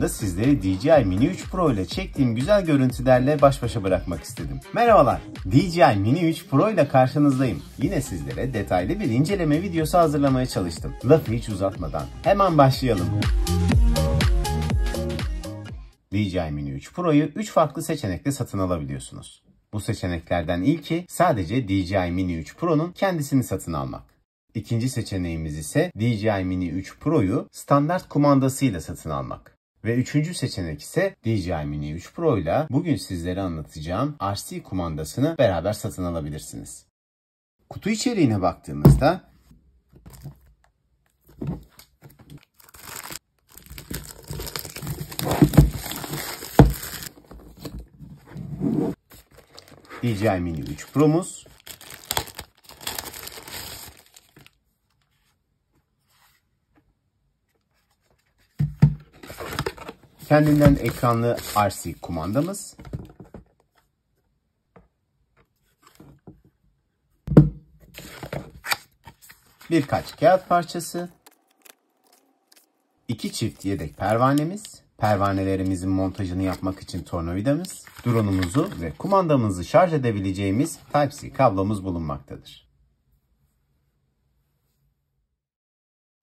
videosunda sizleri DJI Mini 3 Pro ile çektiğim güzel görüntülerle baş başa bırakmak istedim. Merhabalar, DJI Mini 3 Pro ile karşınızdayım. Yine sizlere detaylı bir inceleme videosu hazırlamaya çalıştım. Lafı hiç uzatmadan hemen başlayalım. DJI Mini 3 Pro'yu 3 farklı seçenekle satın alabiliyorsunuz. Bu seçeneklerden ilki sadece DJI Mini 3 Pro'nun kendisini satın almak. İkinci seçeneğimiz ise DJI Mini 3 Pro'yu standart kumandasıyla satın almak. Ve üçüncü seçenek ise DJI Mini 3 Pro ile bugün sizlere anlatacağım RC kumandasını beraber satın alabilirsiniz. Kutu içeriğine baktığımızda DJI Mini 3 Pro'muz Kendinden ekranlı RC kumandamız. Birkaç kağıt parçası. iki çift yedek pervanemiz. Pervanelerimizin montajını yapmak için tornavidamız, drone'umuzu ve kumandamızı şarj edebileceğimiz Type-C kablomuz bulunmaktadır.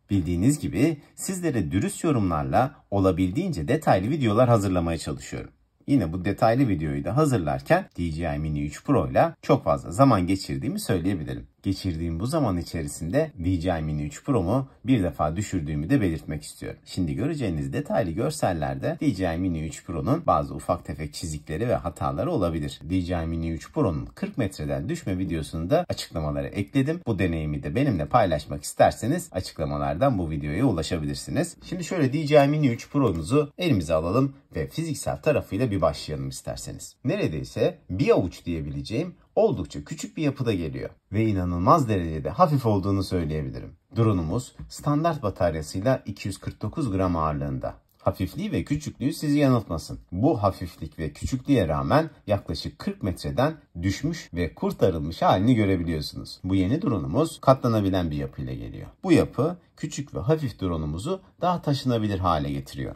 Bildiğiniz gibi sizlere dürüst yorumlarla olabildiğince detaylı videolar hazırlamaya çalışıyorum. Yine bu detaylı videoyu da hazırlarken DJI Mini 3 Pro ile çok fazla zaman geçirdiğimi söyleyebilirim geçirdiğim bu zaman içerisinde DJI Mini 3 Pro'mu bir defa düşürdüğümü de belirtmek istiyorum. Şimdi göreceğiniz detaylı görsellerde DJI Mini 3 Pro'nun bazı ufak tefek çizikleri ve hataları olabilir. DJI Mini 3 Pro'nun 40 metreden düşme videosunu da açıklamalara ekledim. Bu deneyimi de benimle paylaşmak isterseniz açıklamalardan bu videoya ulaşabilirsiniz. Şimdi şöyle DJI Mini 3 Pro'muzu elimize alalım ve fiziksel tarafıyla bir başlayalım isterseniz. Neredeyse bir avuç diyebileceğim oldukça küçük bir yapıda geliyor ve inanılmaz derecede hafif olduğunu söyleyebilirim. Drone'umuz standart bataryasıyla 249 gram ağırlığında. Hafifliği ve küçüklüğü sizi yanıltmasın. Bu hafiflik ve küçüklüğe rağmen yaklaşık 40 metreden düşmüş ve kurtarılmış halini görebiliyorsunuz. Bu yeni drone'umuz katlanabilen bir yapıyla geliyor. Bu yapı küçük ve hafif drone'umuzu daha taşınabilir hale getiriyor.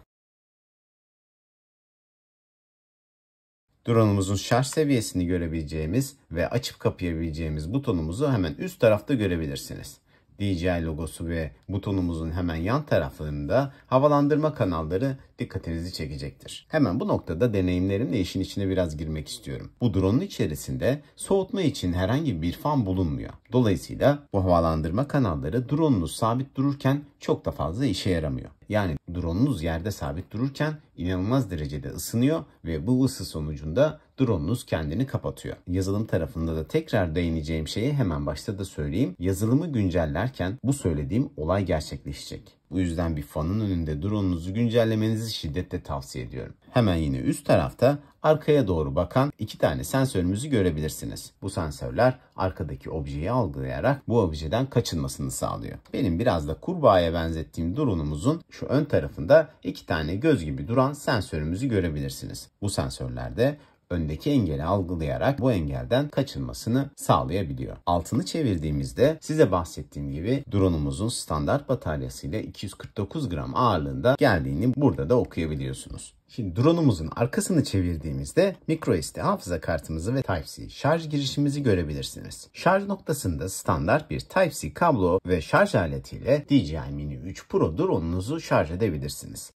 Drone'umuzun şarj seviyesini görebileceğimiz ve açıp kapayabileceğimiz butonumuzu hemen üst tarafta görebilirsiniz. DJI logosu ve butonumuzun hemen yan taraflarında havalandırma kanalları dikkatinizi çekecektir. Hemen bu noktada deneyimlerimle işin içine biraz girmek istiyorum. Bu drone'un içerisinde soğutma için herhangi bir fan bulunmuyor. Dolayısıyla bu havalandırma kanalları drone'unuz sabit dururken çok da fazla işe yaramıyor. Yani drone'unuz yerde sabit dururken inanılmaz derecede ısınıyor ve bu ısı sonucunda drone'unuz kendini kapatıyor. Yazılım tarafında da tekrar değineceğim şeyi hemen başta da söyleyeyim. Yazılımı güncellerken bu söylediğim olay gerçekleşecek. Bu yüzden bir fanın önünde drone'unuzu güncellemenizi şiddetle tavsiye ediyorum. Hemen yine üst tarafta arkaya doğru bakan iki tane sensörümüzü görebilirsiniz. Bu sensörler arkadaki objeyi algılayarak bu objeden kaçınmasını sağlıyor. Benim biraz da kurbağaya benzettiğim drone'umuzun şu ön tarafında iki tane göz gibi duran sensörümüzü görebilirsiniz. Bu sensörlerde öndeki engeli algılayarak bu engelden kaçınmasını sağlayabiliyor. Altını çevirdiğimizde size bahsettiğim gibi drone'umuzun standart bataryasıyla 249 gram ağırlığında geldiğini burada da okuyabiliyorsunuz. Şimdi drone'umuzun arkasını çevirdiğimizde microSD hafıza kartımızı ve Type-C şarj girişimizi görebilirsiniz. Şarj noktasında standart bir Type-C kablo ve şarj aletiyle DJI Mini 3 Pro drone'unuzu şarj edebilirsiniz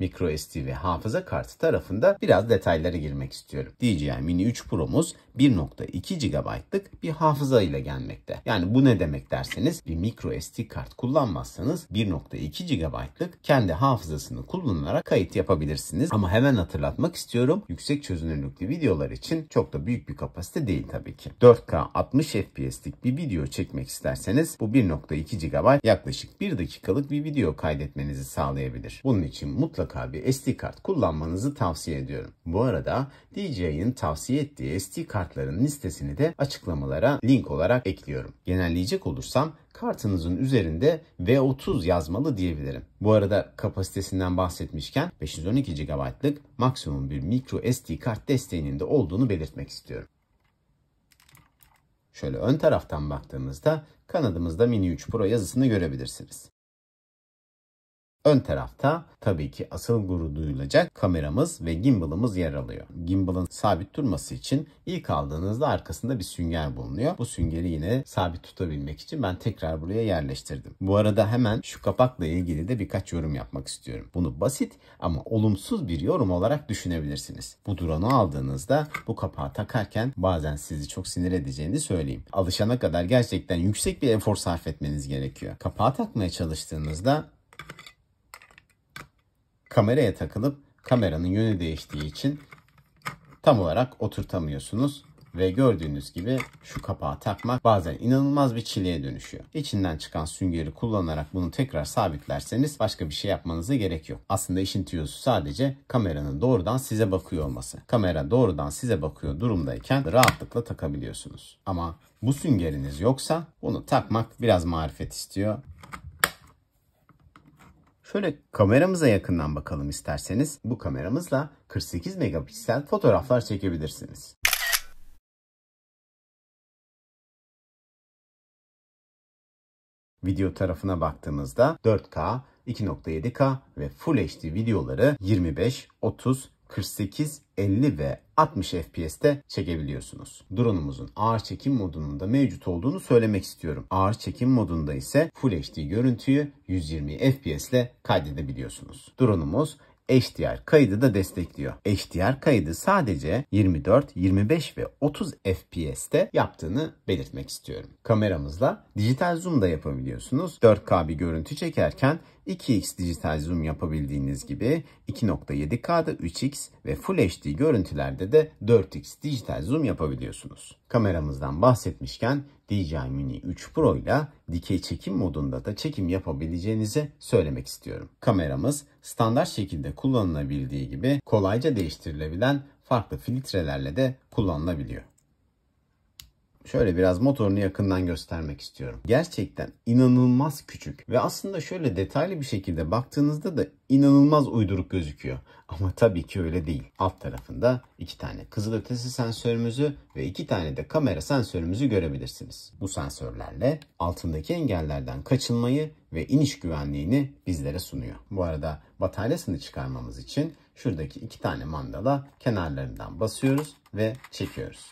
microSD ve hafıza kartı tarafında biraz detaylara girmek istiyorum. DJI Mini 3 Pro'muz 1.2 GB'lık bir hafıza ile gelmekte. Yani bu ne demek derseniz bir microSD kart kullanmazsanız 1.2 GB'lık kendi hafızasını kullanarak kayıt yapabilirsiniz. Ama hemen hatırlatmak istiyorum. Yüksek çözünürlüklü videolar için çok da büyük bir kapasite değil tabii ki. 4K 60 FPS'lik bir video çekmek isterseniz bu 1.2 GB yaklaşık 1 dakikalık bir video kaydetmenizi sağlayabilir. Bunun için mutlaka mutlaka bir SD kart kullanmanızı tavsiye ediyorum. Bu arada DJI'nin tavsiye ettiği SD kartların listesini de açıklamalara link olarak ekliyorum. Genelleyecek olursam kartınızın üzerinde V30 yazmalı diyebilirim. Bu arada kapasitesinden bahsetmişken 512 GB'lık maksimum bir micro SD kart desteğinin de olduğunu belirtmek istiyorum. Şöyle ön taraftan baktığımızda kanadımızda Mini 3 Pro yazısını görebilirsiniz. Ön tarafta tabii ki asıl guru duyulacak kameramız ve gimbalımız yer alıyor. Gimbalın sabit durması için ilk aldığınızda arkasında bir sünger bulunuyor. Bu süngeri yine sabit tutabilmek için ben tekrar buraya yerleştirdim. Bu arada hemen şu kapakla ilgili de birkaç yorum yapmak istiyorum. Bunu basit ama olumsuz bir yorum olarak düşünebilirsiniz. Bu dronu aldığınızda bu kapağı takarken bazen sizi çok sinir edeceğini söyleyeyim. Alışana kadar gerçekten yüksek bir efor sarf etmeniz gerekiyor. Kapağı takmaya çalıştığınızda kameraya takılıp kameranın yönü değiştiği için tam olarak oturtamıyorsunuz ve gördüğünüz gibi şu kapağı takmak bazen inanılmaz bir çileye dönüşüyor. İçinden çıkan süngeri kullanarak bunu tekrar sabitlerseniz başka bir şey yapmanıza gerek yok. Aslında işin tüyosu sadece kameranın doğrudan size bakıyor olması. Kamera doğrudan size bakıyor durumdayken rahatlıkla takabiliyorsunuz. Ama bu süngeriniz yoksa bunu takmak biraz marifet istiyor. Şöyle kameramıza yakından bakalım isterseniz. Bu kameramızla 48 megapiksel fotoğraflar çekebilirsiniz. Video tarafına baktığımızda 4K, 2.7K ve Full HD videoları 25, 30, 48 50 ve 60 FPS'te çekebiliyorsunuz. Drone'umuzun ağır çekim modunun mevcut olduğunu söylemek istiyorum. Ağır çekim modunda ise Full HD görüntüyü 120 FPS ile kaydedebiliyorsunuz. Drone'umuz HDR kaydı da destekliyor. HDR kaydı sadece 24, 25 ve 30 FPS'te yaptığını belirtmek istiyorum. Kameramızla dijital zoom da yapabiliyorsunuz. 4K bir görüntü çekerken 2x dijital zoom yapabildiğiniz gibi 2.7K'da 3x ve Full HD görüntülerde de 4x dijital zoom yapabiliyorsunuz. Kameramızdan bahsetmişken DJI Mini 3 Pro ile dikey çekim modunda da çekim yapabileceğinizi söylemek istiyorum. Kameramız standart şekilde kullanılabildiği gibi kolayca değiştirilebilen farklı filtrelerle de kullanılabiliyor şöyle biraz motorunu yakından göstermek istiyorum. Gerçekten inanılmaz küçük ve aslında şöyle detaylı bir şekilde baktığınızda da inanılmaz uyduruk gözüküyor. Ama tabii ki öyle değil. Alt tarafında iki tane kızılötesi sensörümüzü ve iki tane de kamera sensörümüzü görebilirsiniz. Bu sensörlerle altındaki engellerden kaçınmayı ve iniş güvenliğini bizlere sunuyor. Bu arada bataryasını çıkarmamız için şuradaki iki tane mandala kenarlarından basıyoruz ve çekiyoruz.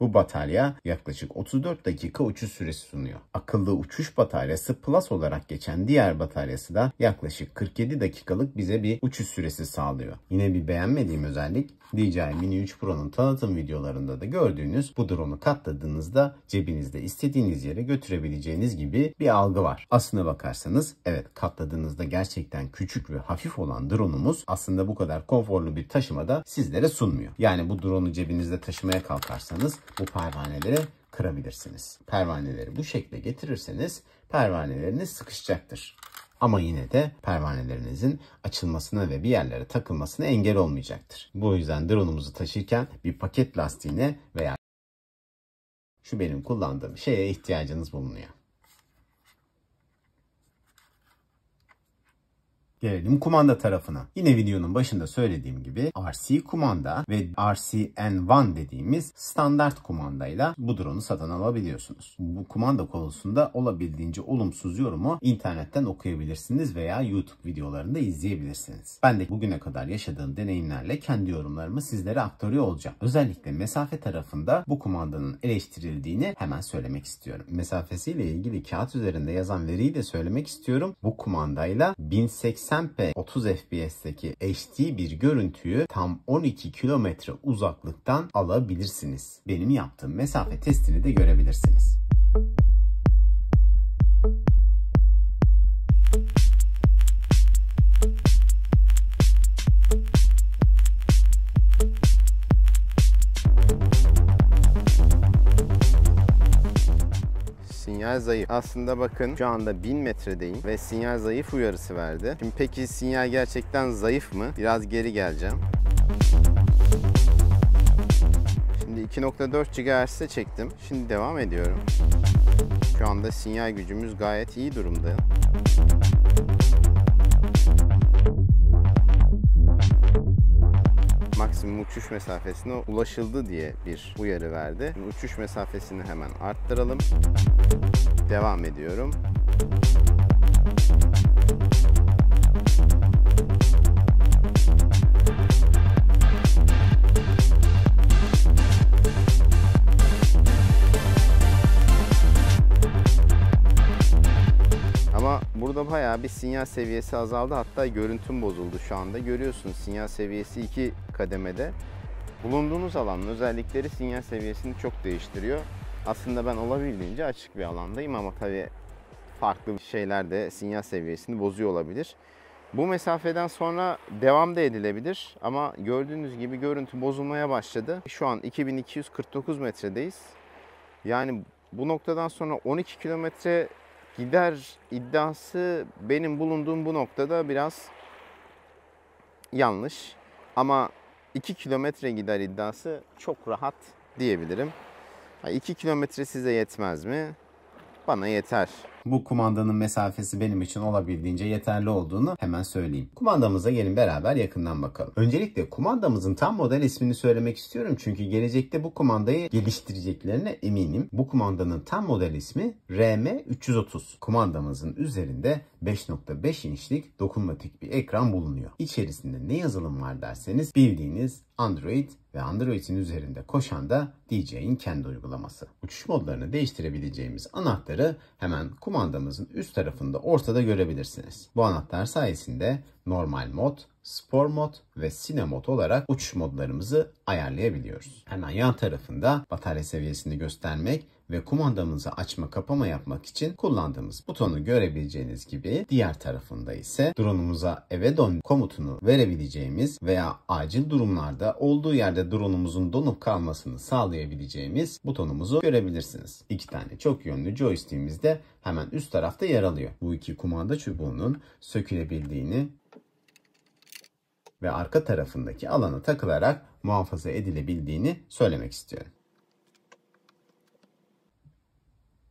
Bu batarya yaklaşık 34 dakika uçuş süresi sunuyor. Akıllı uçuş bataryası Plus olarak geçen diğer bataryası da yaklaşık 47 dakikalık bize bir uçuş süresi sağlıyor. Yine bir beğenmediğim özellik DJI Mini 3 Pro'nun tanıtım videolarında da gördüğünüz bu drone'u katladığınızda cebinizde istediğiniz yere götürebileceğiniz gibi bir algı var. Aslına bakarsanız evet katladığınızda gerçekten küçük ve hafif olan drone'umuz aslında bu kadar konforlu bir taşımada sizlere sunmuyor. Yani bu drone'u cebinizde taşımaya kalkarsanız bu pervaneleri kırabilirsiniz. Pervaneleri bu şekle getirirseniz pervaneleriniz sıkışacaktır. Ama yine de pervanelerinizin açılmasına ve bir yerlere takılmasına engel olmayacaktır. Bu yüzden drone'umuzu taşırken bir paket lastiğine veya şu benim kullandığım şeye ihtiyacınız bulunuyor. Gelelim kumanda tarafına. Yine videonun başında söylediğim gibi RC kumanda ve RCN1 dediğimiz standart kumandayla bu drone'u satın alabiliyorsunuz. Bu kumanda konusunda olabildiğince olumsuz yorumu internetten okuyabilirsiniz veya YouTube videolarında izleyebilirsiniz. Ben de bugüne kadar yaşadığım deneyimlerle kendi yorumlarımı sizlere aktarıyor olacağım. Özellikle mesafe tarafında bu kumandanın eleştirildiğini hemen söylemek istiyorum. Mesafesiyle ilgili kağıt üzerinde yazan veriyi de söylemek istiyorum. Bu kumandayla 1080 Sempe 30 FPS'teki HD bir görüntüyü tam 12 kilometre uzaklıktan alabilirsiniz. Benim yaptığım mesafe testini de görebilirsiniz. sinyal zayıf. Aslında bakın şu anda 1000 metredeyim ve sinyal zayıf uyarısı verdi. Şimdi peki sinyal gerçekten zayıf mı? Biraz geri geleceğim. Şimdi 2.4 GHz'e çektim. Şimdi devam ediyorum. Şu anda sinyal gücümüz gayet iyi durumda. maksimum uçuş mesafesine ulaşıldı diye bir uyarı verdi. Şimdi uçuş mesafesini hemen arttıralım. Devam ediyorum. burada bayağı bir sinyal seviyesi azaldı. Hatta görüntüm bozuldu şu anda. Görüyorsunuz sinyal seviyesi 2 kademede. Bulunduğunuz alanın özellikleri sinyal seviyesini çok değiştiriyor. Aslında ben olabildiğince açık bir alandayım ama tabii farklı şeyler de sinyal seviyesini bozuyor olabilir. Bu mesafeden sonra devam da edilebilir ama gördüğünüz gibi görüntü bozulmaya başladı. Şu an 2249 metredeyiz. Yani bu noktadan sonra 12 kilometre gider iddiası benim bulunduğum bu noktada biraz yanlış. Ama 2 kilometre gider iddiası çok rahat diyebilirim. 2 kilometre size yetmez mi? Bana yeter. Bu kumandanın mesafesi benim için olabildiğince yeterli olduğunu hemen söyleyeyim. Kumandamıza gelin beraber yakından bakalım. Öncelikle kumandamızın tam model ismini söylemek istiyorum çünkü gelecekte bu kumandayı geliştireceklerine eminim. Bu kumandanın tam model ismi RM330. Kumandamızın üzerinde 5.5 inçlik dokunmatik bir ekran bulunuyor. İçerisinde ne yazılım var derseniz bildiğiniz Android ve Android'in üzerinde koşan da DJ'in kendi uygulaması. Uçuş modlarını değiştirebileceğimiz anahtarı hemen kumandamızın üst tarafında ortada görebilirsiniz. Bu anahtar sayesinde normal mod, spor mod ve sine mod olarak uçuş modlarımızı ayarlayabiliyoruz. Hemen yan tarafında batarya seviyesini göstermek ve kumandamızı açma kapama yapmak için kullandığımız butonu görebileceğiniz gibi diğer tarafında ise drone'umuza eve dön komutunu verebileceğimiz veya acil durumlarda olduğu yerde drone'umuzun donup kalmasını sağlayabileceğimiz butonumuzu görebilirsiniz. İki tane çok yönlü joystick'imiz de hemen üst tarafta yer alıyor. Bu iki kumanda çubuğunun sökülebildiğini ve arka tarafındaki alana takılarak muhafaza edilebildiğini söylemek istiyorum.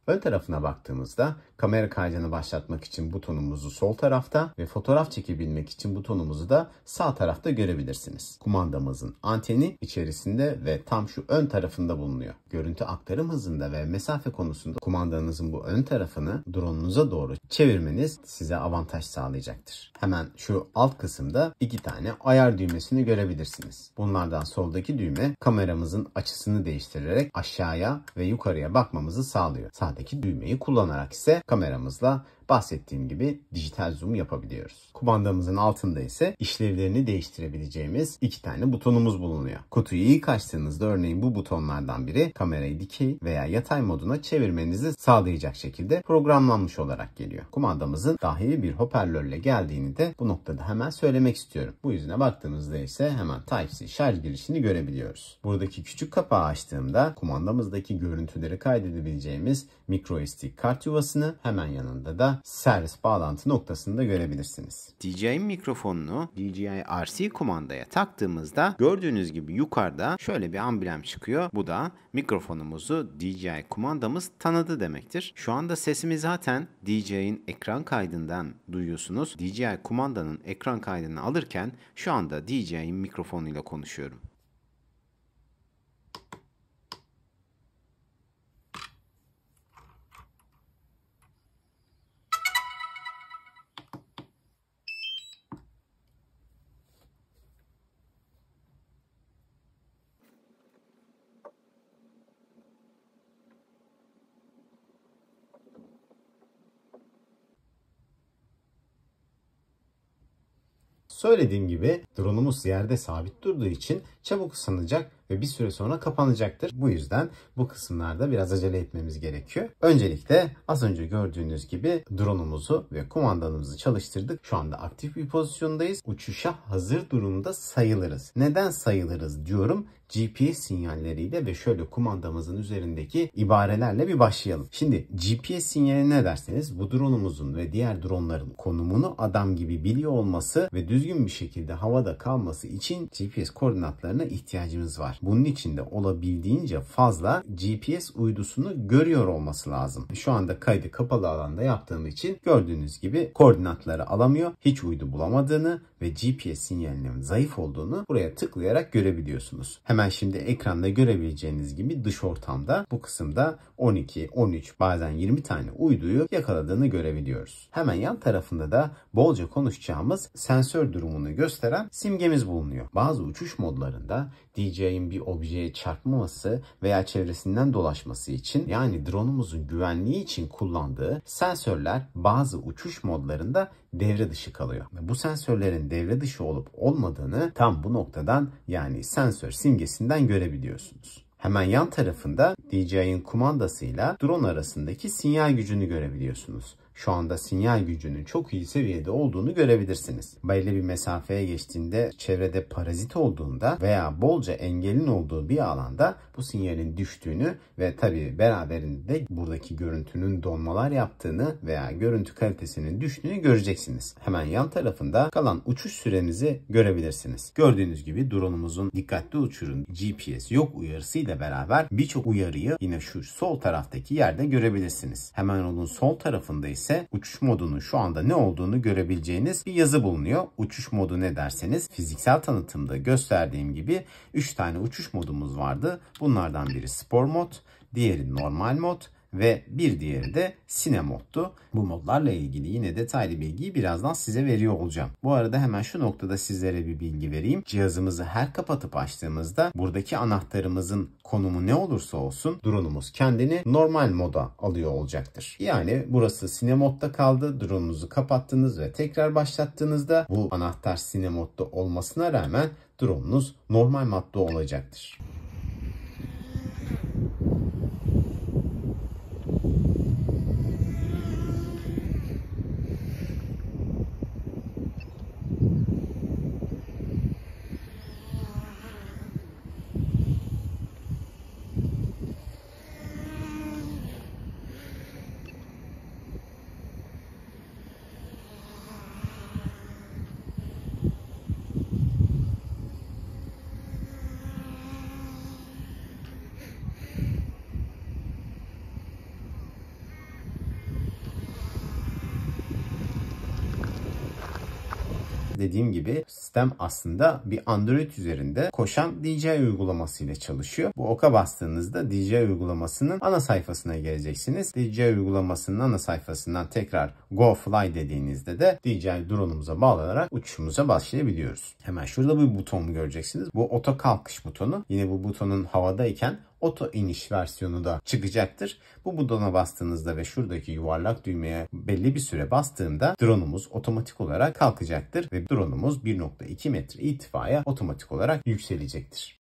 Ön tarafına baktığımızda kamera kaydını başlatmak için butonumuzu sol tarafta ve fotoğraf çekebilmek için butonumuzu da sağ tarafta görebilirsiniz. Kumandamızın anteni içerisinde ve tam şu ön tarafında bulunuyor. Görüntü aktarım hızında ve mesafe konusunda kumandanızın bu ön tarafını droneunuza doğru çevirmeniz size avantaj sağlayacaktır. Hemen şu alt kısımda iki tane ayar düğmesini görebilirsiniz. Bunlardan soldaki düğme kameramızın açısını değiştirerek aşağıya ve yukarıya bakmamızı sağlıyor. Sadece aşağıdaki düğmeyi kullanarak ise kameramızla bahsettiğim gibi dijital zoom yapabiliyoruz. Kumandamızın altında ise işlevlerini değiştirebileceğimiz iki tane butonumuz bulunuyor. Kutuyu ilk açtığınızda örneğin bu butonlardan biri kamerayı dikey veya yatay moduna çevirmenizi sağlayacak şekilde programlanmış olarak geliyor. Kumandamızın dahili bir hoparlörle geldiğini de bu noktada hemen söylemek istiyorum. Bu yüzüne baktığımızda ise hemen Type-C şarj girişini görebiliyoruz. Buradaki küçük kapağı açtığımda kumandamızdaki görüntüleri kaydedebileceğimiz microSD kart yuvasını hemen yanında da servis bağlantı noktasında görebilirsiniz. DJI mikrofonunu DJI RC kumandaya taktığımızda gördüğünüz gibi yukarıda şöyle bir amblem çıkıyor. Bu da mikrofonumuzu DJI kumandamız tanıdı demektir. Şu anda sesimi zaten DJI'nin ekran kaydından duyuyorsunuz. DJI kumandanın ekran kaydını alırken şu anda DJI'nin mikrofonuyla konuşuyorum. Söylediğim gibi drone'umuz yerde sabit durduğu için çabuk ısınacak ve bir süre sonra kapanacaktır. Bu yüzden bu kısımlarda biraz acele etmemiz gerekiyor. Öncelikle az önce gördüğünüz gibi drone'umuzu ve kumandanımızı çalıştırdık. Şu anda aktif bir pozisyondayız. Uçuşa hazır durumda sayılırız. Neden sayılırız diyorum. GPS sinyalleriyle ve şöyle kumandamızın üzerindeki ibarelerle bir başlayalım. Şimdi GPS sinyali ne derseniz bu drone'umuzun ve diğer dronların konumunu adam gibi biliyor olması ve düzgün bir şekilde havada kalması için GPS koordinatlarını uydularına ihtiyacımız var. Bunun için de olabildiğince fazla GPS uydusunu görüyor olması lazım. Şu anda kaydı kapalı alanda yaptığım için gördüğünüz gibi koordinatları alamıyor. Hiç uydu bulamadığını ve GPS sinyalinin zayıf olduğunu buraya tıklayarak görebiliyorsunuz. Hemen şimdi ekranda görebileceğiniz gibi dış ortamda bu kısımda 12, 13 bazen 20 tane uyduyu yakaladığını görebiliyoruz. Hemen yan tarafında da bolca konuşacağımız sensör durumunu gösteren simgemiz bulunuyor. Bazı uçuş modlarında DJI'nin bir objeye çarpmaması veya çevresinden dolaşması için yani drone'umuzun güvenliği için kullandığı sensörler bazı uçuş modlarında devre dışı kalıyor. Bu sensörlerin devre dışı olup olmadığını tam bu noktadan yani sensör simgesinden görebiliyorsunuz. Hemen yan tarafında DJI'ın kumandasıyla drone arasındaki sinyal gücünü görebiliyorsunuz şu anda sinyal gücünün çok iyi seviyede olduğunu görebilirsiniz. Belli bir mesafeye geçtiğinde, çevrede parazit olduğunda veya bolca engelin olduğu bir alanda bu sinyalin düştüğünü ve tabi beraberinde buradaki görüntünün donmalar yaptığını veya görüntü kalitesinin düştüğünü göreceksiniz. Hemen yan tarafında kalan uçuş sürenizi görebilirsiniz. Gördüğünüz gibi drone'umuzun dikkatli uçurun GPS yok uyarısıyla beraber birçok uyarıyı yine şu sol taraftaki yerde görebilirsiniz. Hemen onun sol tarafında ise ise uçuş modunun şu anda ne olduğunu görebileceğiniz bir yazı bulunuyor. Uçuş modu ne derseniz fiziksel tanıtımda gösterdiğim gibi 3 tane uçuş modumuz vardı. Bunlardan biri spor mod, diğeri normal mod, ve bir diğeri de sine moddu. Bu modlarla ilgili yine detaylı bilgiyi birazdan size veriyor olacağım. Bu arada hemen şu noktada sizlere bir bilgi vereyim. Cihazımızı her kapatıp açtığımızda buradaki anahtarımızın konumu ne olursa olsun drone'umuz kendini normal moda alıyor olacaktır. Yani burası sine modda kaldı. Drone'unuzu kapattınız ve tekrar başlattığınızda bu anahtar sine modda olmasına rağmen drone'unuz normal modda olacaktır. dediğim gibi sistem aslında bir Android üzerinde koşan DJ uygulaması ile çalışıyor. Bu oka bastığınızda DJ uygulamasının ana sayfasına geleceksiniz. DJ uygulamasının ana sayfasından tekrar Go Fly dediğinizde de DJI drone'umuza bağlanarak uçuşumuza başlayabiliyoruz. Hemen şurada bir buton göreceksiniz. Bu oto kalkış butonu. Yine bu butonun havadayken oto iniş versiyonu da çıkacaktır. Bu butona bastığınızda ve şuradaki yuvarlak düğmeye belli bir süre bastığında drone'umuz otomatik olarak kalkacaktır ve drone'umuz 1.2 metre irtifaya otomatik olarak yükselecektir.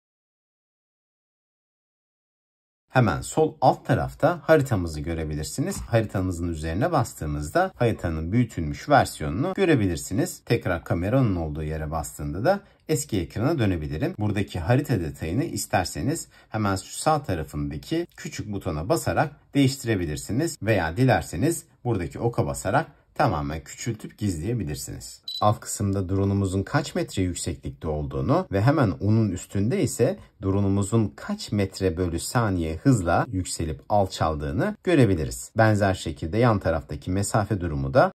Hemen sol alt tarafta haritamızı görebilirsiniz. Haritanızın üzerine bastığımızda haritanın büyütülmüş versiyonunu görebilirsiniz. Tekrar kameranın olduğu yere bastığında da eski ekrana dönebilirim. Buradaki harita detayını isterseniz hemen şu sağ tarafındaki küçük butona basarak değiştirebilirsiniz veya dilerseniz buradaki oka basarak tamamen küçültüp gizleyebilirsiniz alt kısımda drone'umuzun kaç metre yükseklikte olduğunu ve hemen onun üstünde ise drone'umuzun kaç metre bölü saniye hızla yükselip alçaldığını görebiliriz. Benzer şekilde yan taraftaki mesafe durumu da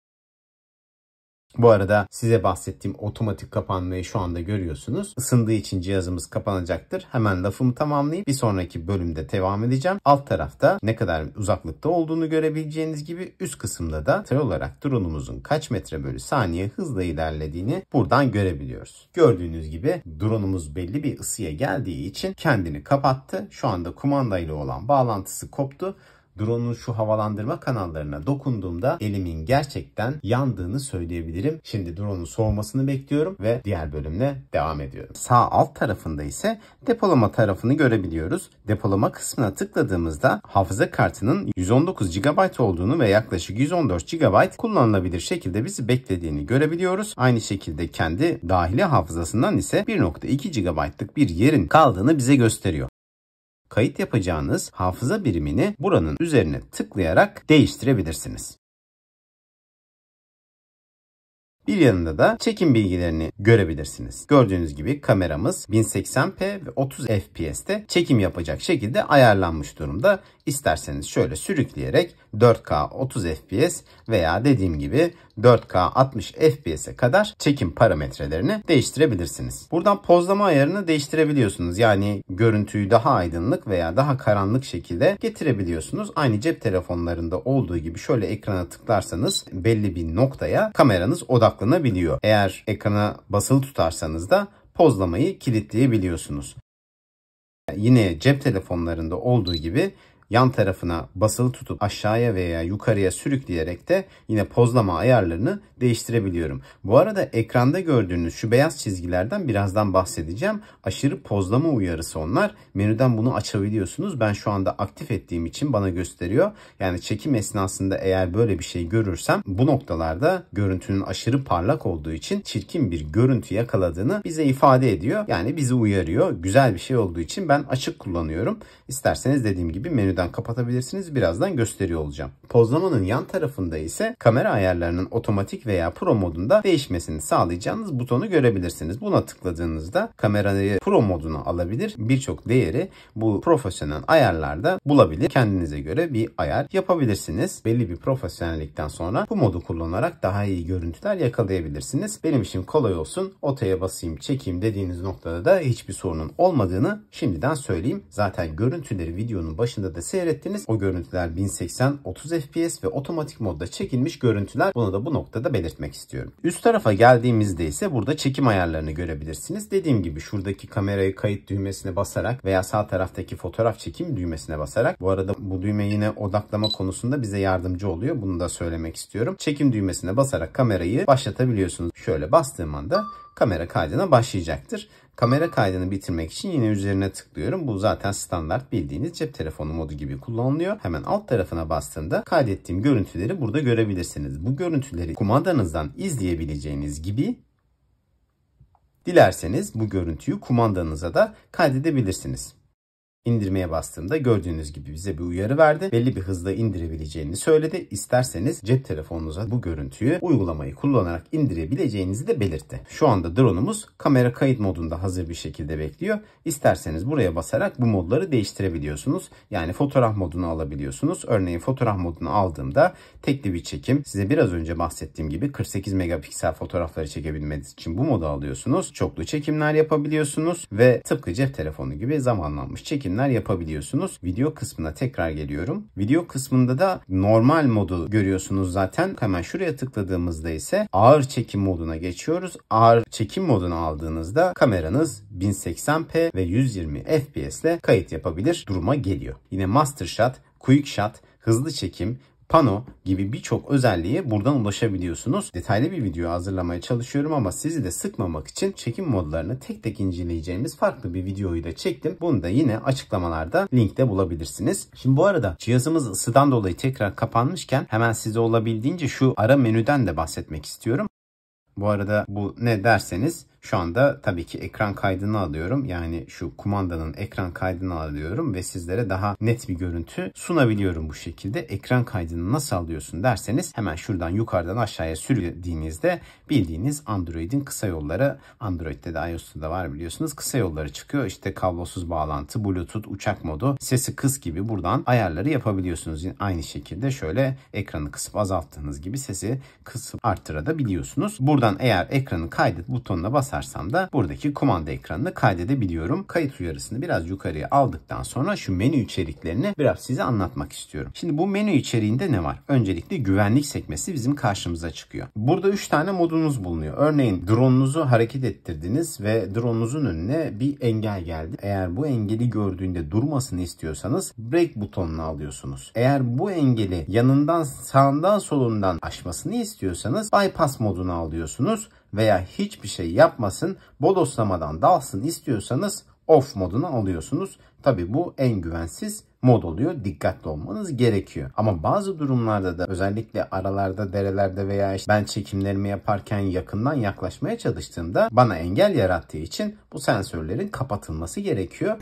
bu arada size bahsettiğim otomatik kapanmayı şu anda görüyorsunuz. Isındığı için cihazımız kapanacaktır. Hemen lafımı tamamlayıp bir sonraki bölümde devam edeceğim. Alt tarafta ne kadar uzaklıkta olduğunu görebileceğiniz gibi üst kısımda da tır olarak drone'umuzun kaç metre bölü saniye hızla ilerlediğini buradan görebiliyoruz. Gördüğünüz gibi drone'umuz belli bir ısıya geldiği için kendini kapattı. Şu anda kumandayla olan bağlantısı koptu drone'un şu havalandırma kanallarına dokunduğumda elimin gerçekten yandığını söyleyebilirim. Şimdi drone'un soğumasını bekliyorum ve diğer bölümle devam ediyorum. Sağ alt tarafında ise depolama tarafını görebiliyoruz. Depolama kısmına tıkladığımızda hafıza kartının 119 GB olduğunu ve yaklaşık 114 GB kullanılabilir şekilde bizi beklediğini görebiliyoruz. Aynı şekilde kendi dahili hafızasından ise 1.2 GB'lık bir yerin kaldığını bize gösteriyor kayıt yapacağınız hafıza birimini buranın üzerine tıklayarak değiştirebilirsiniz. Bir yanında da çekim bilgilerini görebilirsiniz. Gördüğünüz gibi kameramız 1080p ve 30 fps'te çekim yapacak şekilde ayarlanmış durumda. İsterseniz şöyle sürükleyerek 4K 30 fps veya dediğim gibi 4K 60 FPS'e kadar çekim parametrelerini değiştirebilirsiniz. Buradan pozlama ayarını değiştirebiliyorsunuz. Yani görüntüyü daha aydınlık veya daha karanlık şekilde getirebiliyorsunuz. Aynı cep telefonlarında olduğu gibi şöyle ekrana tıklarsanız belli bir noktaya kameranız odaklanabiliyor. Eğer ekrana basılı tutarsanız da pozlamayı kilitleyebiliyorsunuz. Yine cep telefonlarında olduğu gibi yan tarafına basılı tutup aşağıya veya yukarıya sürükleyerek de yine pozlama ayarlarını değiştirebiliyorum. Bu arada ekranda gördüğünüz şu beyaz çizgilerden birazdan bahsedeceğim. Aşırı pozlama uyarısı onlar. Menüden bunu açabiliyorsunuz. Ben şu anda aktif ettiğim için bana gösteriyor. Yani çekim esnasında eğer böyle bir şey görürsem bu noktalarda görüntünün aşırı parlak olduğu için çirkin bir görüntü yakaladığını bize ifade ediyor. Yani bizi uyarıyor. Güzel bir şey olduğu için ben açık kullanıyorum. İsterseniz dediğim gibi menü menüden kapatabilirsiniz. Birazdan gösteriyor olacağım. Pozlamanın yan tarafında ise kamera ayarlarının otomatik veya pro modunda değişmesini sağlayacağınız butonu görebilirsiniz. Buna tıkladığınızda kamerayı pro moduna alabilir. Birçok değeri bu profesyonel ayarlarda bulabilir. Kendinize göre bir ayar yapabilirsiniz. Belli bir profesyonellikten sonra bu modu kullanarak daha iyi görüntüler yakalayabilirsiniz. Benim için kolay olsun. Otaya basayım, çekeyim dediğiniz noktada da hiçbir sorunun olmadığını şimdiden söyleyeyim. Zaten görüntüleri videonun başında da Seyrettiniz o görüntüler 1080, 30 FPS ve otomatik modda çekilmiş görüntüler. Bunu da bu noktada belirtmek istiyorum. Üst tarafa geldiğimizde ise burada çekim ayarlarını görebilirsiniz. Dediğim gibi şuradaki kamerayı kayıt düğmesine basarak veya sağ taraftaki fotoğraf çekim düğmesine basarak. Bu arada bu düğme yine odaklama konusunda bize yardımcı oluyor. Bunu da söylemek istiyorum. Çekim düğmesine basarak kamerayı başlatabiliyorsunuz. Şöyle bastığım anda kamera kaydına başlayacaktır. Kamera kaydını bitirmek için yine üzerine tıklıyorum. Bu zaten standart bildiğiniz cep telefonu modu gibi kullanılıyor. Hemen alt tarafına bastığında kaydettiğim görüntüleri burada görebilirsiniz. Bu görüntüleri kumandanızdan izleyebileceğiniz gibi dilerseniz bu görüntüyü kumandanıza da kaydedebilirsiniz. İndirmeye bastığımda gördüğünüz gibi bize bir uyarı verdi. Belli bir hızla indirebileceğini söyledi. İsterseniz cep telefonunuza bu görüntüyü uygulamayı kullanarak indirebileceğinizi de belirtti. Şu anda drone'umuz kamera kayıt modunda hazır bir şekilde bekliyor. İsterseniz buraya basarak bu modları değiştirebiliyorsunuz. Yani fotoğraf modunu alabiliyorsunuz. Örneğin fotoğraf modunu aldığımda tekli bir çekim size biraz önce bahsettiğim gibi 48 megapiksel fotoğrafları çekebilmeniz için bu modu alıyorsunuz. Çoklu çekimler yapabiliyorsunuz ve tıpkı cep telefonu gibi zamanlanmış çekim seçimler yapabiliyorsunuz. Video kısmına tekrar geliyorum. Video kısmında da normal modu görüyorsunuz zaten. Hemen şuraya tıkladığımızda ise ağır çekim moduna geçiyoruz. Ağır çekim modunu aldığınızda kameranız 1080p ve 120 fps ile kayıt yapabilir duruma geliyor. Yine master shot, quick shot, hızlı çekim pano gibi birçok özelliğe buradan ulaşabiliyorsunuz. Detaylı bir video hazırlamaya çalışıyorum ama sizi de sıkmamak için çekim modlarını tek tek inceleyeceğimiz farklı bir videoyu da çektim. Bunu da yine açıklamalarda linkte bulabilirsiniz. Şimdi bu arada cihazımız ısıdan dolayı tekrar kapanmışken hemen size olabildiğince şu ara menüden de bahsetmek istiyorum. Bu arada bu ne derseniz şu anda tabii ki ekran kaydını alıyorum. Yani şu kumandanın ekran kaydını alıyorum ve sizlere daha net bir görüntü sunabiliyorum bu şekilde. Ekran kaydını nasıl alıyorsun derseniz hemen şuradan yukarıdan aşağıya sürdüğünüzde bildiğiniz Android'in kısa yolları Android'de de iOS'ta da var biliyorsunuz. Kısa yolları çıkıyor. İşte kablosuz bağlantı, Bluetooth, uçak modu, sesi kıs gibi buradan ayarları yapabiliyorsunuz. Yani aynı şekilde şöyle ekranı kısıp azalttığınız gibi sesi kısıp arttırabiliyorsunuz. Buradan eğer ekranı kaydet butonuna basarsanız basarsam da buradaki kumanda ekranını kaydedebiliyorum. Kayıt uyarısını biraz yukarıya aldıktan sonra şu menü içeriklerini biraz size anlatmak istiyorum. Şimdi bu menü içeriğinde ne var? Öncelikle güvenlik sekmesi bizim karşımıza çıkıyor. Burada 3 tane modunuz bulunuyor. Örneğin drone'unuzu hareket ettirdiniz ve drone'unuzun önüne bir engel geldi. Eğer bu engeli gördüğünde durmasını istiyorsanız break butonunu alıyorsunuz. Eğer bu engeli yanından sağından solundan aşmasını istiyorsanız bypass modunu alıyorsunuz veya hiçbir şey yapmasın, bodoslamadan dalsın istiyorsanız off modunu alıyorsunuz. Tabi bu en güvensiz mod oluyor. Dikkatli olmanız gerekiyor. Ama bazı durumlarda da özellikle aralarda, derelerde veya işte ben çekimlerimi yaparken yakından yaklaşmaya çalıştığımda bana engel yarattığı için bu sensörlerin kapatılması gerekiyor.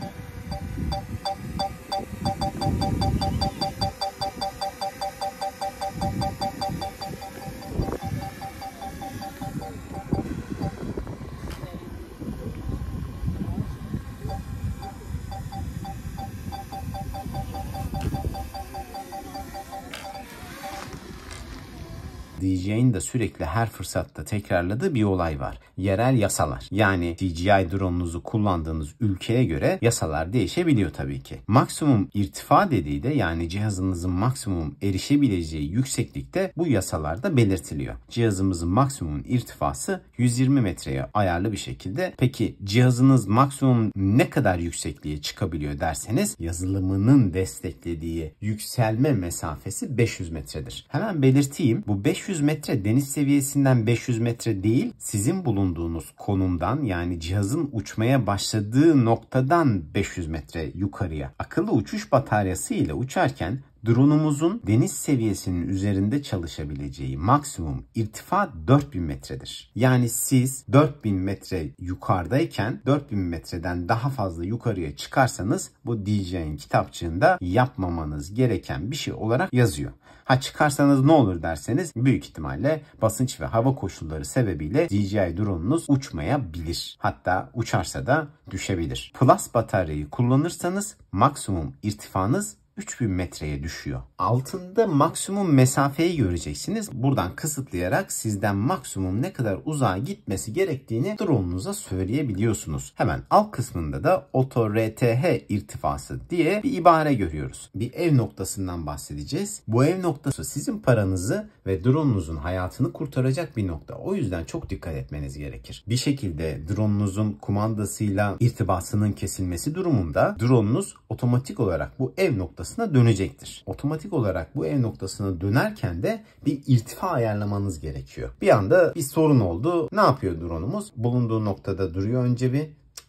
CGI'nin de sürekli her fırsatta tekrarladığı bir olay var. Yerel yasalar. Yani CGI drone'unuzu kullandığınız ülkeye göre yasalar değişebiliyor tabii ki. Maksimum irtifa dediği de yani cihazınızın maksimum erişebileceği yükseklikte bu yasalarda belirtiliyor. Cihazımızın maksimum irtifası 120 metreye ayarlı bir şekilde. Peki cihazınız maksimum ne kadar yüksekliğe çıkabiliyor derseniz yazılımının desteklediği yükselme mesafesi 500 metredir. Hemen belirteyim bu 500 metre metre deniz seviyesinden 500 metre değil, sizin bulunduğunuz konumdan yani cihazın uçmaya başladığı noktadan 500 metre yukarıya. Akıllı uçuş bataryası ile uçarken dronumuzun deniz seviyesinin üzerinde çalışabileceği maksimum irtifa 4000 metredir. Yani siz 4000 metre yukarıdayken 4000 metreden daha fazla yukarıya çıkarsanız bu DJ'in kitapçığında yapmamanız gereken bir şey olarak yazıyor. Ha çıkarsanız ne olur derseniz büyük ihtimalle basınç ve hava koşulları sebebiyle DJI drone'unuz uçmayabilir. Hatta uçarsa da düşebilir. Plus bataryayı kullanırsanız maksimum irtifanız 3000 metreye düşüyor. Altında maksimum mesafeyi göreceksiniz. Buradan kısıtlayarak sizden maksimum ne kadar uzağa gitmesi gerektiğini drone'unuza söyleyebiliyorsunuz. Hemen alt kısmında da Oto RTH irtifası diye bir ibare görüyoruz. Bir ev noktasından bahsedeceğiz. Bu ev noktası sizin paranızı ve drone'unuzun hayatını kurtaracak bir nokta. O yüzden çok dikkat etmeniz gerekir. Bir şekilde drone'unuzun kumandasıyla irtibasının kesilmesi durumunda drone'unuz otomatik olarak bu ev noktası noktasına dönecektir. Otomatik olarak bu ev noktasına dönerken de bir irtifa ayarlamanız gerekiyor. Bir anda bir sorun oldu. Ne yapıyor drone'umuz? Bulunduğu noktada duruyor önce bir.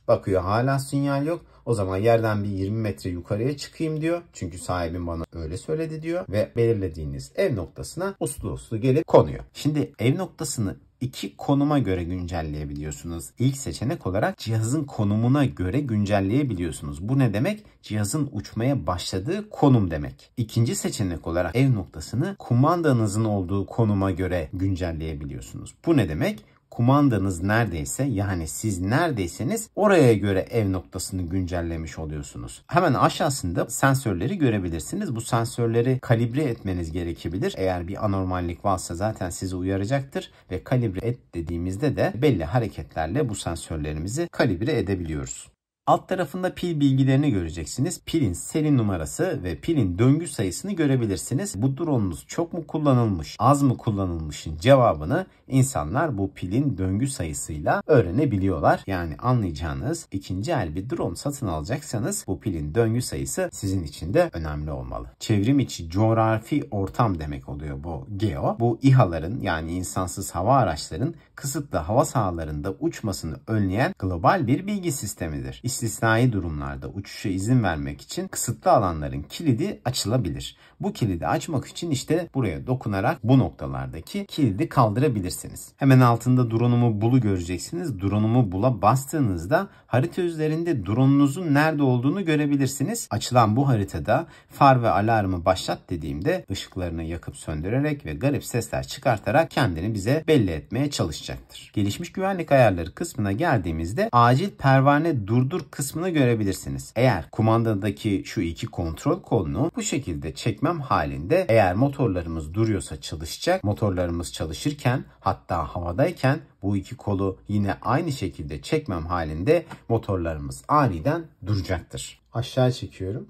Bakıyor hala sinyal yok. O zaman yerden bir 20 metre yukarıya çıkayım diyor. Çünkü sahibim bana öyle söyledi diyor. Ve belirlediğiniz ev noktasına uslu uslu gelip konuyor. Şimdi ev noktasını iki konuma göre güncelleyebiliyorsunuz. İlk seçenek olarak cihazın konumuna göre güncelleyebiliyorsunuz. Bu ne demek? Cihazın uçmaya başladığı konum demek. İkinci seçenek olarak ev noktasını kumandanızın olduğu konuma göre güncelleyebiliyorsunuz. Bu ne demek? kumandanız neredeyse yani siz neredeyseniz oraya göre ev noktasını güncellemiş oluyorsunuz. Hemen aşağısında sensörleri görebilirsiniz. Bu sensörleri kalibre etmeniz gerekebilir. Eğer bir anormallik varsa zaten sizi uyaracaktır ve kalibre et dediğimizde de belli hareketlerle bu sensörlerimizi kalibre edebiliyoruz. Alt tarafında pil bilgilerini göreceksiniz. Pilin seri numarası ve pilin döngü sayısını görebilirsiniz. Bu drone'unuz çok mu kullanılmış, az mı kullanılmışın cevabını insanlar bu pilin döngü sayısıyla öğrenebiliyorlar. Yani anlayacağınız ikinci el bir drone satın alacaksanız bu pilin döngü sayısı sizin için de önemli olmalı. Çevrim içi coğrafi ortam demek oluyor bu geo. Bu İHA'ların yani insansız hava araçların kısıtlı hava sahalarında uçmasını önleyen global bir bilgi sistemidir istisnai durumlarda uçuşa izin vermek için kısıtlı alanların kilidi açılabilir. Bu kilidi açmak için işte buraya dokunarak bu noktalardaki kilidi kaldırabilirsiniz. Hemen altında drone'umu bulu göreceksiniz. Drone'umu bula bastığınızda harita üzerinde drone'unuzun nerede olduğunu görebilirsiniz. Açılan bu haritada far ve alarmı başlat dediğimde ışıklarını yakıp söndürerek ve garip sesler çıkartarak kendini bize belli etmeye çalışacaktır. Gelişmiş güvenlik ayarları kısmına geldiğimizde acil pervane durdur kısmını görebilirsiniz. Eğer kumandadaki şu iki kontrol kolunu bu şekilde çekmem halinde eğer motorlarımız duruyorsa çalışacak. Motorlarımız çalışırken hatta havadayken bu iki kolu yine aynı şekilde çekmem halinde motorlarımız aniden duracaktır. Aşağı çekiyorum.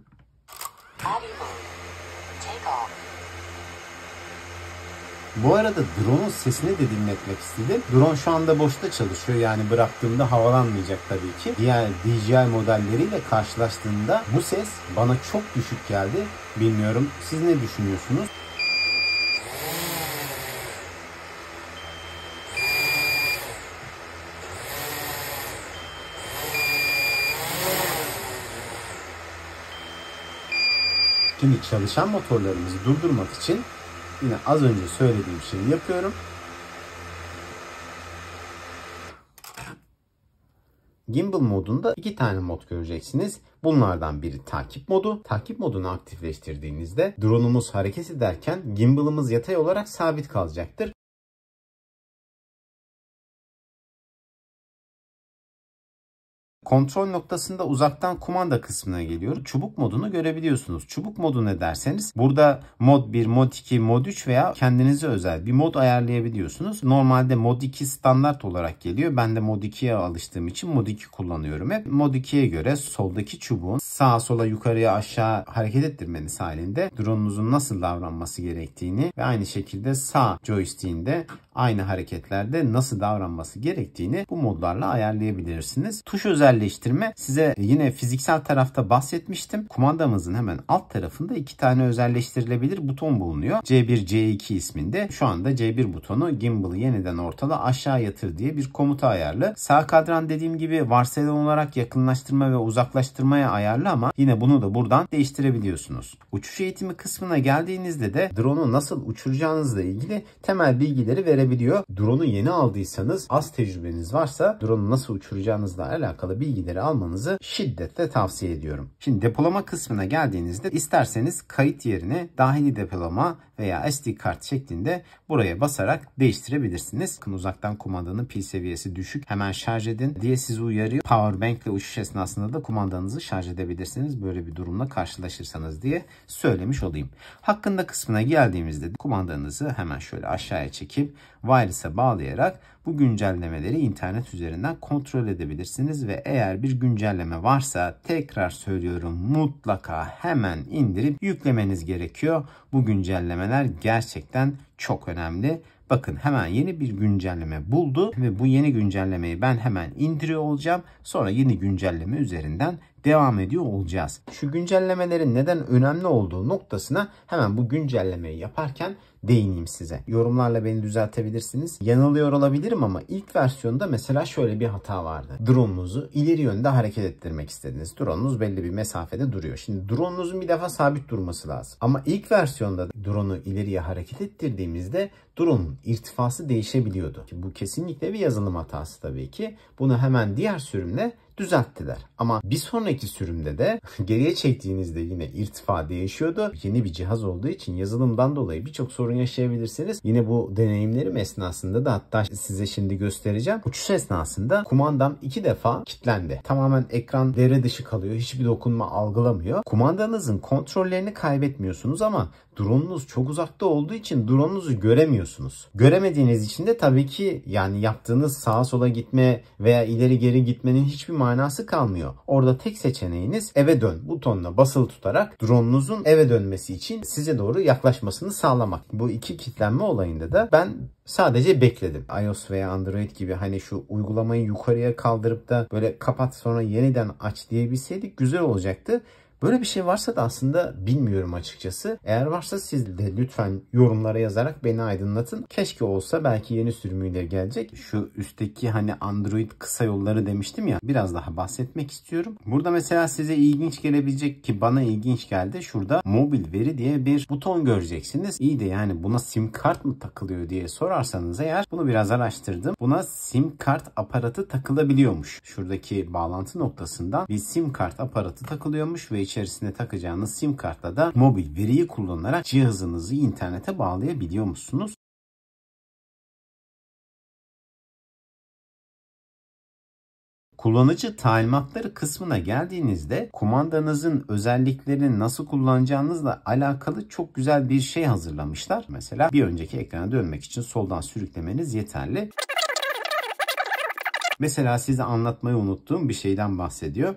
Abi Bu arada drone'un sesini de dinletmek istedim. Drone şu anda boşta çalışıyor yani bıraktığımda havalanmayacak tabii ki. Diğer DJI modelleriyle karşılaştığında bu ses bana çok düşük geldi. Bilmiyorum siz ne düşünüyorsunuz? Şimdi çalışan motorlarımızı durdurmak için Yine az önce söylediğim şeyi yapıyorum. Gimbal modunda iki tane mod göreceksiniz. Bunlardan biri takip modu. Takip modunu aktifleştirdiğinizde drone'umuz hareket ederken gimbal'ımız yatay olarak sabit kalacaktır. Kontrol noktasında uzaktan kumanda kısmına geliyorum. Çubuk modunu görebiliyorsunuz. Çubuk modu ne derseniz burada mod 1, mod 2, mod 3 veya kendinize özel bir mod ayarlayabiliyorsunuz. Normalde mod 2 standart olarak geliyor. Ben de mod 2'ye alıştığım için mod 2 kullanıyorum hep. Mod 2'ye göre soldaki çubuğun sağa sola yukarıya aşağı hareket ettirmeniz halinde drone'unuzun nasıl davranması gerektiğini ve aynı şekilde sağ joystick'inde aynı hareketlerde nasıl davranması gerektiğini bu modlarla ayarlayabilirsiniz. Tuş özelleştirme size yine fiziksel tarafta bahsetmiştim. Kumandamızın hemen alt tarafında iki tane özelleştirilebilir buton bulunuyor. C1, C2 isminde. Şu anda C1 butonu gimbal'ı yeniden ortada aşağı yatır diye bir komuta ayarlı. Sağ kadran dediğim gibi varsayılan olarak yakınlaştırma ve uzaklaştırmaya ayarlı ama yine bunu da buradan değiştirebiliyorsunuz. Uçuş eğitimi kısmına geldiğinizde de drone'u nasıl uçuracağınızla ilgili temel bilgileri verebilirsiniz verebiliyor. Drone'u yeni aldıysanız az tecrübeniz varsa drone'u nasıl uçuracağınızla alakalı bilgileri almanızı şiddetle tavsiye ediyorum. Şimdi depolama kısmına geldiğinizde isterseniz kayıt yerine dahili depolama veya SD kart şeklinde buraya basarak değiştirebilirsiniz. Uzaktan kumandanın pil seviyesi düşük hemen şarj edin diye sizi uyarıyor. Powerbank ile uçuş esnasında da kumandanızı şarj edebilirsiniz böyle bir durumla karşılaşırsanız diye söylemiş olayım. Hakkında kısmına geldiğimizde kumandanızı hemen şöyle aşağıya çekip wireless'e bağlayarak bu güncellemeleri internet üzerinden kontrol edebilirsiniz ve eğer bir güncelleme varsa tekrar söylüyorum mutlaka hemen indirip yüklemeniz gerekiyor. Bu güncellemeler gerçekten çok önemli. Bakın hemen yeni bir güncelleme buldu ve bu yeni güncellemeyi ben hemen indiriyor olacağım. Sonra yeni güncelleme üzerinden devam ediyor olacağız. Şu güncellemelerin neden önemli olduğu noktasına hemen bu güncellemeyi yaparken değineyim size. Yorumlarla beni düzeltebilirsiniz. Yanılıyor olabilirim ama ilk versiyonda mesela şöyle bir hata vardı. Drone'unuzu ileri yönde hareket ettirmek istediniz. Drone'unuz belli bir mesafede duruyor. Şimdi drone'unuzun bir defa sabit durması lazım. Ama ilk versiyonda drone'u ileriye hareket ettirdiğimizde drone'un irtifası değişebiliyordu. Bu kesinlikle bir yazılım hatası tabii ki. Bunu hemen diğer sürümle düzelttiler. Ama bir sonraki sürümde de geriye çektiğinizde yine irtifa değişiyordu. Yeni bir cihaz olduğu için yazılımdan dolayı birçok sorun yaşayabilirsiniz. Yine bu deneyimlerim esnasında da hatta size şimdi göstereceğim. Uçuş esnasında kumandam iki defa kilitlendi. Tamamen ekran devre dışı kalıyor. Hiçbir dokunma algılamıyor. Kumandanızın kontrollerini kaybetmiyorsunuz ama drone'unuz çok uzakta olduğu için drone'unuzu göremiyorsunuz. Göremediğiniz için de tabii ki yani yaptığınız sağa sola gitme veya ileri geri gitmenin hiçbir manası kalmıyor. Orada tek seçeneğiniz eve dön butonuna basılı tutarak drone'unuzun eve dönmesi için size doğru yaklaşmasını sağlamak. Bu iki kitlenme olayında da ben sadece bekledim. iOS veya Android gibi hani şu uygulamayı yukarıya kaldırıp da böyle kapat sonra yeniden aç diyebilseydik güzel olacaktı. Böyle bir şey varsa da aslında bilmiyorum açıkçası. Eğer varsa siz de lütfen yorumlara yazarak beni aydınlatın. Keşke olsa belki yeni sürümüyle gelecek. Şu üstteki hani Android kısa yolları demiştim ya biraz daha bahsetmek istiyorum. Burada mesela size ilginç gelebilecek ki bana ilginç geldi. Şurada mobil veri diye bir buton göreceksiniz. İyi de yani buna sim kart mı takılıyor diye sorarsanız eğer bunu biraz araştırdım. Buna sim kart aparatı takılabiliyormuş. Şuradaki bağlantı noktasından bir sim kart aparatı takılıyormuş ve içi içerisinde takacağınız sim kartla da mobil veriyi kullanarak cihazınızı internete bağlayabiliyor musunuz? Kullanıcı talimatları kısmına geldiğinizde kumandanızın özelliklerini nasıl kullanacağınızla alakalı çok güzel bir şey hazırlamışlar. Mesela bir önceki ekrana dönmek için soldan sürüklemeniz yeterli. Mesela size anlatmayı unuttuğum bir şeyden bahsediyor.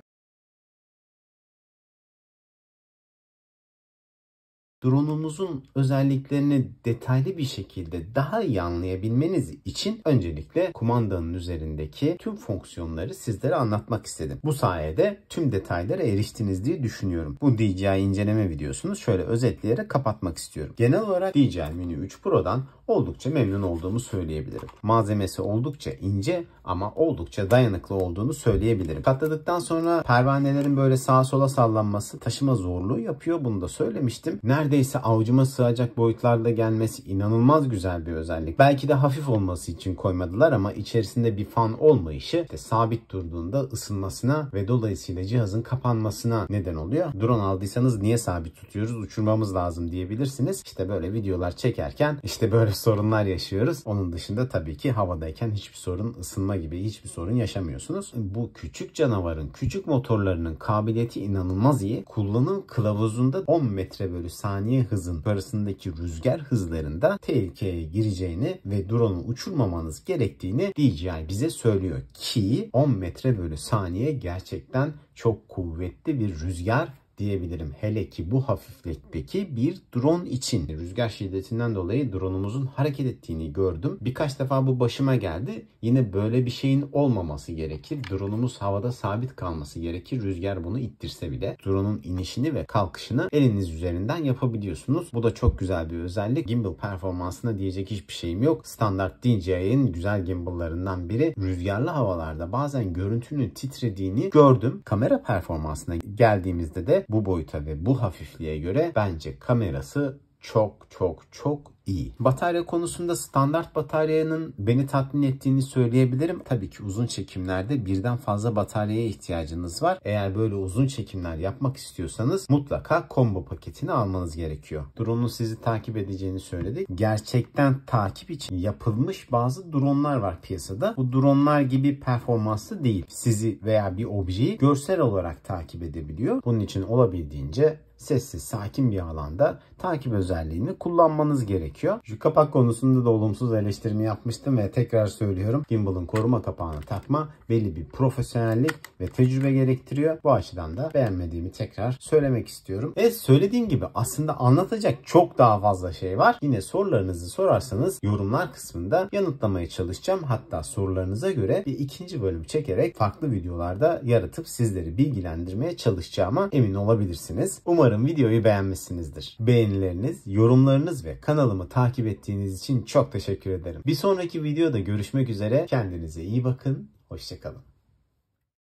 drone'umuzun özelliklerini detaylı bir şekilde daha iyi anlayabilmeniz için öncelikle kumandanın üzerindeki tüm fonksiyonları sizlere anlatmak istedim. Bu sayede tüm detaylara eriştiniz diye düşünüyorum. Bu DJI inceleme videosunu şöyle özetleyerek kapatmak istiyorum. Genel olarak DJI Mini 3 Pro'dan oldukça memnun olduğumu söyleyebilirim. Malzemesi oldukça ince ama oldukça dayanıklı olduğunu söyleyebilirim. Katladıktan sonra pervanelerin böyle sağa sola sallanması taşıma zorluğu yapıyor. Bunu da söylemiştim. Nerede neredeyse avucuma sığacak boyutlarda gelmesi inanılmaz güzel bir özellik. Belki de hafif olması için koymadılar ama içerisinde bir fan olmayışı işte sabit durduğunda ısınmasına ve dolayısıyla cihazın kapanmasına neden oluyor. Drone aldıysanız niye sabit tutuyoruz uçurmamız lazım diyebilirsiniz. İşte böyle videolar çekerken işte böyle sorunlar yaşıyoruz. Onun dışında tabii ki havadayken hiçbir sorun ısınma gibi hiçbir sorun yaşamıyorsunuz. Bu küçük canavarın küçük motorlarının kabiliyeti inanılmaz iyi. Kullanım kılavuzunda 10 metre bölü saniye saniye hızın yukarısındaki rüzgar hızlarında tehlikeye gireceğini ve drone'u uçurmamanız gerektiğini DJI bize söylüyor ki 10 metre bölü saniye gerçekten çok kuvvetli bir rüzgar diyebilirim. Hele ki bu hafiflikteki bir drone için rüzgar şiddetinden dolayı drone'umuzun hareket ettiğini gördüm. Birkaç defa bu başıma geldi. Yine böyle bir şeyin olmaması gerekir. Drone'umuz havada sabit kalması gerekir. Rüzgar bunu ittirse bile. Drone'un inişini ve kalkışını eliniz üzerinden yapabiliyorsunuz. Bu da çok güzel bir özellik. Gimbal performansına diyecek hiçbir şeyim yok. Standart DJI'nin güzel gimballarından biri. Rüzgarlı havalarda bazen görüntünün titrediğini gördüm. Kamera performansına geldiğimizde de bu boyuta ve bu hafifliğe göre bence kamerası çok çok çok iyi. Batarya konusunda standart bataryanın beni tatmin ettiğini söyleyebilirim. Tabii ki uzun çekimlerde birden fazla bataryaya ihtiyacınız var. Eğer böyle uzun çekimler yapmak istiyorsanız mutlaka combo paketini almanız gerekiyor. Drone'un sizi takip edeceğini söyledik. Gerçekten takip için yapılmış bazı dronlar var piyasada. Bu dronlar gibi performanslı değil. Sizi veya bir objeyi görsel olarak takip edebiliyor. Bunun için olabildiğince sessiz, sakin bir alanda takip özelliğini kullanmanız gerekiyor. Şu kapak konusunda da olumsuz eleştirimi yapmıştım ve tekrar söylüyorum. Gimbal'ın koruma kapağını takma belli bir profesyonellik ve tecrübe gerektiriyor. Bu açıdan da beğenmediğimi tekrar söylemek istiyorum. Ve söylediğim gibi aslında anlatacak çok daha fazla şey var. Yine sorularınızı sorarsanız yorumlar kısmında yanıtlamaya çalışacağım. Hatta sorularınıza göre bir ikinci bölüm çekerek farklı videolarda yaratıp sizleri bilgilendirmeye çalışacağıma emin olabilirsiniz. Umarım Umarım videoyu beğenmişsinizdir. Beğenileriniz, yorumlarınız ve kanalımı takip ettiğiniz için çok teşekkür ederim. Bir sonraki videoda görüşmek üzere. Kendinize iyi bakın. Hoşçakalın.